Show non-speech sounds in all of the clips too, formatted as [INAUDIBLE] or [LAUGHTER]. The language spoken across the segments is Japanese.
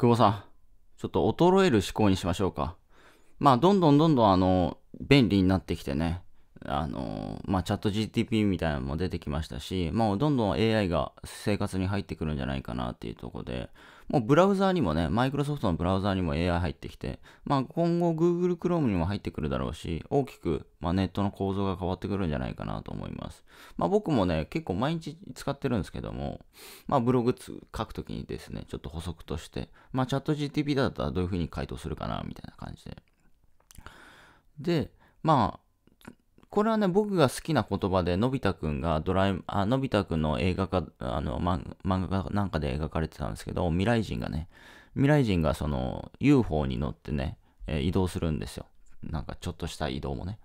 久保さん、ちょっと衰える思考にしましょうか。まあ、どんどんどんどんあの、便利になってきてね、あのまあ、チャット GTP みたいなのも出てきましたし、もうどんどん AI が生活に入ってくるんじゃないかなっていうところで、もうブラウザーにもね、マイクロソフトのブラウザーにも AI 入ってきて、まあ、今後 Google Chrome にも入ってくるだろうし、大きく、まあ、ネットの構造が変わってくるんじゃないかなと思います。まあ、僕もね、結構毎日使ってるんですけども、まあ、ブログ書くときにですね、ちょっと補足として、まあ、チャット GTP だったらどういうふうに回答するかな、みたいな感じで。で、まあ、これはね、僕が好きな言葉で、のび太くんがドラえ、あ、のび太くんの映画か、あの、漫画かなんかで描かれてたんですけど、未来人がね、未来人がその UFO に乗ってね、えー、移動するんですよ。なんかちょっとした移動もね。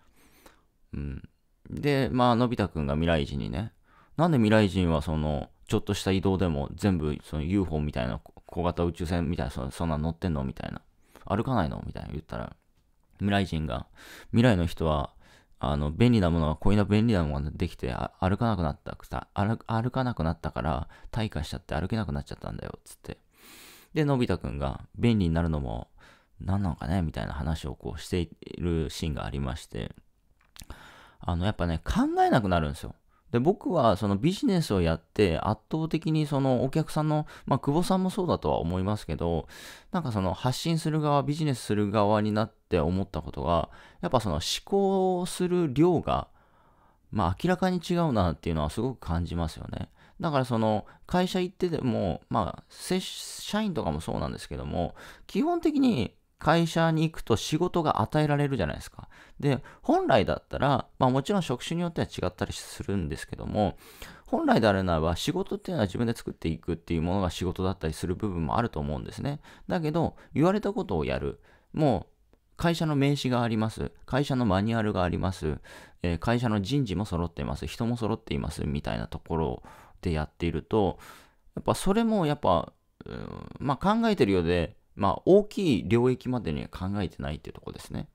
うん。で、まあ、のび太くんが未来人にね、なんで未来人はその、ちょっとした移動でも全部その UFO みたいな小型宇宙船みたいな、そそんな乗ってんのみたいな。歩かないのみたいな言ったら、未来人が、未来の人はあの、便利なものは、こういう便利なものができて、歩かなくなったく歩、歩かなくなったから、退化しちゃって歩けなくなっちゃったんだよ、つって。で、のび太くんが、便利になるのも、何なのかねみたいな話をこうしているシーンがありまして、あの、やっぱね、考えなくなるんですよ。で僕はそのビジネスをやって圧倒的にそのお客さんの、まあ、久保さんもそうだとは思いますけど、なんかその発信する側、ビジネスする側になって思ったことが、やっぱその思考する量が、まあ明らかに違うなっていうのはすごく感じますよね。だからその会社行ってても、まあ社員とかもそうなんですけども、基本的に会社に行くと仕事が与えられるじゃないですか。で、本来だったら、まあもちろん職種によっては違ったりするんですけども、本来であるならば仕事っていうのは自分で作っていくっていうものが仕事だったりする部分もあると思うんですね。だけど、言われたことをやる。もう、会社の名刺があります。会社のマニュアルがあります。えー、会社の人事も揃っています。人も揃っています。みたいなところでやっていると、やっぱそれもやっぱ、うん、まあ考えてるようで、まあ、大きい領域までには考えてないっていうとこですね。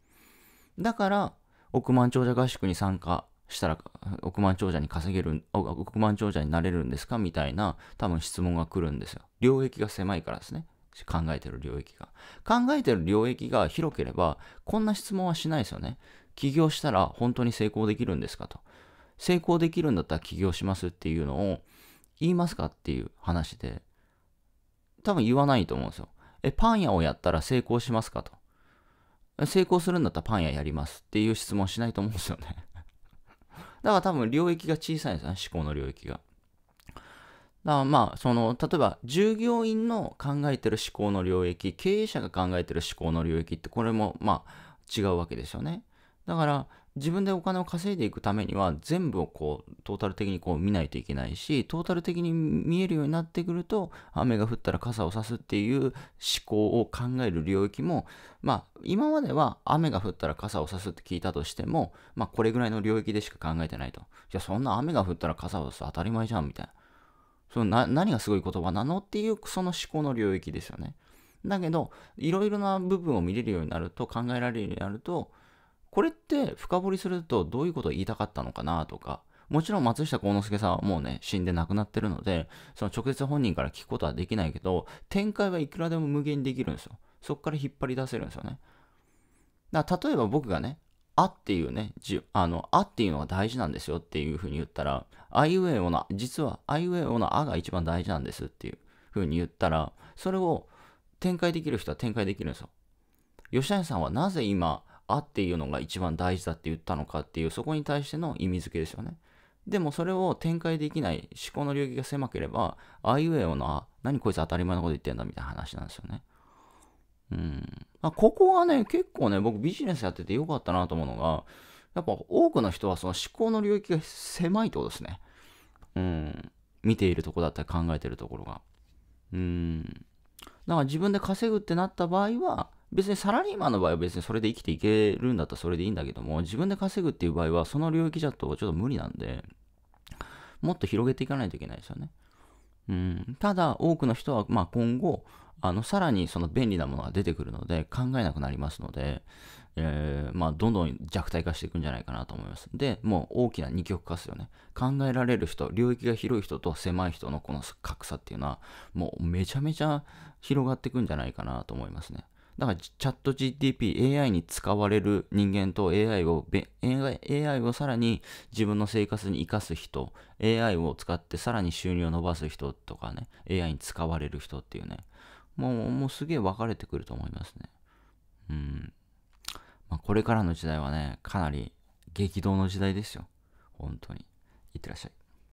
だから、億万長者合宿に参加したら、億万長者に稼げる、億万長者になれるんですかみたいな、多分質問が来るんですよ。領域が狭いからですね。考えてる領域が。考えてる領域が広ければ、こんな質問はしないですよね。起業したら本当に成功できるんですかと。成功できるんだったら起業しますっていうのを言いますかっていう話で、多分言わないと思うんですよ。え、パン屋をやったら成功しますかと。成功するんだったらパン屋やりますっていう質問しないと思うんですよね [LAUGHS] だから多分領域が小さいんですよね、思考の領域が。だからまあ、その、例えば、従業員の考えてる思考の領域、経営者が考えてる思考の領域って、これもまあ、違うわけですよね。だから自分でお金を稼いでいくためには全部をこうトータル的にこう見ないといけないしトータル的に見えるようになってくると雨が降ったら傘を差すっていう思考を考える領域もまあ今までは雨が降ったら傘を差すって聞いたとしてもまあこれぐらいの領域でしか考えてないとじゃあそんな雨が降ったら傘を差す当たり前じゃんみたいなその何がすごい言葉なのっていうその思考の領域ですよねだけどいろいろな部分を見れるようになると考えられるようになるとこれって深掘りするとどういうことを言いたかったのかなとか、もちろん松下幸之助さんはもうね、死んで亡くなってるので、その直接本人から聞くことはできないけど、展開はいくらでも無限にできるんですよ。そこから引っ張り出せるんですよね。だから例えば僕がね、あっていうね、じあの、あっていうのが大事なんですよっていうふうに言ったら、あいうえおの、実はあいうえおのあが一番大事なんですっていうふうに言ったら、それを展開できる人は展開できるんですよ。吉谷さんはなぜ今、あっていうのが一番大事だって言ったのかっていうそこに対しての意味付けですよね。でもそれを展開できない思考の領域が狭ければ、あいうえおの、あ、何こいつ当たり前のこと言ってんだみたいな話なんですよね。うん。まあ、ここはね、結構ね、僕ビジネスやっててよかったなと思うのが、やっぱ多くの人はその思考の領域が狭いってことですね。うん。見ているとこだったり考えてるところが。うん。だから自分で稼ぐってなった場合は、別にサラリーマンの場合は別にそれで生きていけるんだったらそれでいいんだけども、自分で稼ぐっていう場合は、その領域じゃとちょっと無理なんで、もっと広げていかないといけないですよね。うん、ただ、多くの人は、まあ、今後、あの、さらにその便利なものが出てくるので、考えなくなりますので、えー、まあ、どんどん弱体化していくんじゃないかなと思います。で、もう大きな二極化ですよね。考えられる人、領域が広い人と狭い人のこの格差っていうのは、もうめちゃめちゃ広がっていくんじゃないかなと思いますね。だからチャット GTP、AI に使われる人間と AI を、AI, AI をさらに自分の生活に生かす人、AI を使ってさらに収入を伸ばす人とかね、AI に使われる人っていうね、もう、もうすげえ分かれてくると思いますね。うん。まあ、これからの時代はね、かなり激動の時代ですよ。本当に。いってらっしゃい。